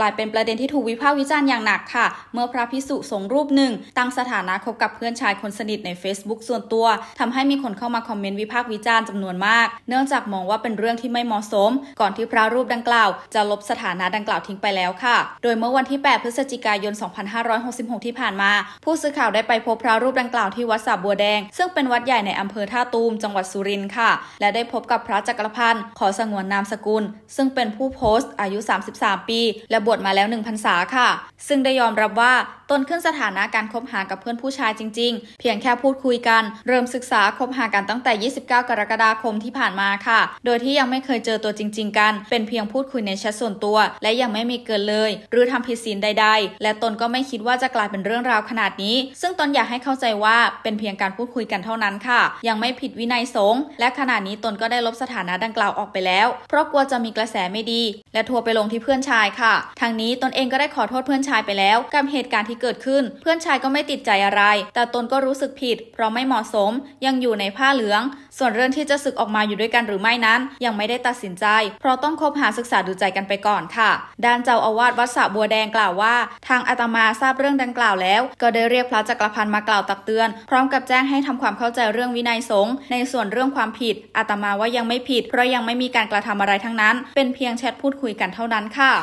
กลายเป็นประเด็นที่ถูกวิพากษ์วิจารณ์อย่างหนักค่ะ เมื่อพระพิสุสงรูปหนึ่ง ตั้งสถานะคบกับเพื่อนชายคนสนิทใน Facebook ส่วนตัว ทำให้มีคนเข้ามาคอมเมนต์วิพากษ์วิจารณ์จำนวนมาก เนื่องจากมองว่าเป็นเรื่องที่ไม่เหมาะสม ก่อนที่พระรูปดังกล่าวจะลบสถานะดังกล่าวทิ้งไปแล้วค่ะ โดยเมื่อวันที่ 8 พฤศจิกายน 2566 ที่ผ่านมา ผู้สื่อข่าวได้ไปพบพระรูปดังกล่าวที่วัดสาบัวแดง ซึ่งเป็นวัดใหญ่ในอำเภอท่าตูม จังหวัดสุรินทร์ค่ะ และได้พบกับพระจักรพันธ์ขอสงวนนามสกุล ซึ่งเป็นผู้โพสต์อายุ 33 ปี และบวชมาแล้วงพรรษาค่ะ ซึ่งได้ยอมรับว่า ตนขึ้นสถานะการคบหากับเพื่อนผู้ชายจริงๆ เพียงแค่พูดคุยกัน เริ่มศึกษาคบหากันตั้งแต่ 29 กรกฎาคมที่ผ่านมาค่ะ โดยที่ยังไม่เคยเจอตัวจริง ๆ กัน เป็นเพียงพูดคุยในแชทส่วนตัว และยังไม่มีเกินเลย หรือทำผิดศีลใดๆ และตนก็ไม่คิดว่าจะกลายเป็นเรื่องราวขนาดนี้ ซึ่งตนอยากให้เข้าใจว่าเป็นเพียงการพูดคุยกันเท่านั้นค่ะ ยังไม่ผิดวินัยสงฆ์ และขณะนี้ตนก็ได้ลบสถานะดังกล่าวออกไปแล้ว เพราะกลัวจะมีกระแสไม่ดี และทัวไปลงที่เพื่อนชายค่ะทางนี้ตนเองก็ได้ขอโทษเพื่อนชายไปแล้วกับเหตุการณ์ที่เกิดขึ้น เพื่อนชายก็ไม่ติดใจอะไร แต่ตนก็รู้สึกผิด เพราะไม่เหมาะสม ยังอยู่ในผ้าเหลือง ส่วนเรื่องที่จะศึกออกมาอยู่ด้วยกันหรือไม่นั้น ยังไม่ได้ตัดสินใจ เพราะต้องคบหาศึกษาดูใจกันไปก่อนค่ะ ด้านเจ้าอาวาสวัดสระบัวแดงกล่าวว่าทางอาตมาทราบเรื่องดังกล่าวแล้ว ก็ได้เรียกพระจักรพันธ์มากล่าวตักเตือน พร้อมกับแจ้งให้ทำความเข้าใจเรื่องวินัยสงฆ์ในส่วนเรื่องความผิดอาตมาว่ายังไม่ผิด เพราะยังไม่มีการกระทำอะไรทั้งนั้น เป็นเพียงแชทพูดคุยกันเท่านั้นค่ะ